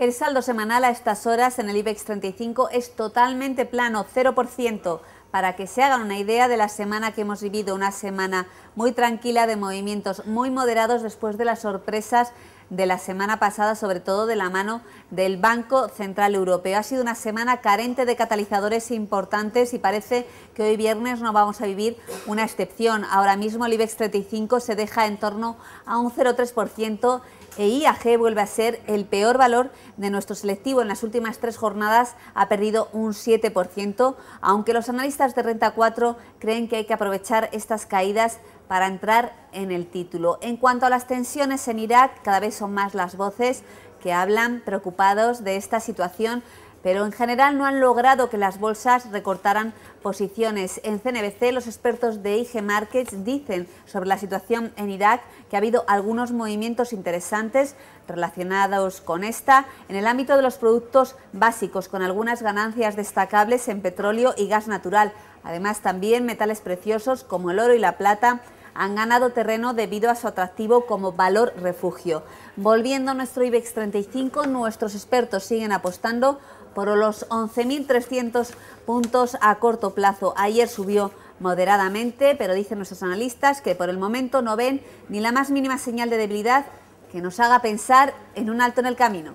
El saldo semanal a estas horas en el IBEX 35 es totalmente plano, 0%. Para que se hagan una idea de la semana que hemos vivido, una semana muy tranquila de movimientos muy moderados después de las sorpresas de la semana pasada, sobre todo de la mano del Banco Central Europeo. Ha sido una semana carente de catalizadores importantes y parece que hoy viernes no vamos a vivir una excepción. Ahora mismo el IBEX 35 se deja en torno a un 0,3% e IAG vuelve a ser el peor valor de nuestro selectivo. En las últimas tres jornadas ha perdido un 7%, aunque los analistas de Renta 4 creen que hay que aprovechar estas caídas para entrar en el título. En cuanto a las tensiones en Irak, cada vez son más las voces que hablan preocupados de esta situación pero en general no han logrado que las bolsas recortaran posiciones. En CNBC, los expertos de IG Markets dicen sobre la situación en Irak que ha habido algunos movimientos interesantes relacionados con esta en el ámbito de los productos básicos, con algunas ganancias destacables en petróleo y gas natural. Además, también metales preciosos como el oro y la plata han ganado terreno debido a su atractivo como valor refugio. Volviendo a nuestro IBEX 35, nuestros expertos siguen apostando por los 11.300 puntos a corto plazo. Ayer subió moderadamente, pero dicen nuestros analistas que por el momento no ven ni la más mínima señal de debilidad que nos haga pensar en un alto en el camino.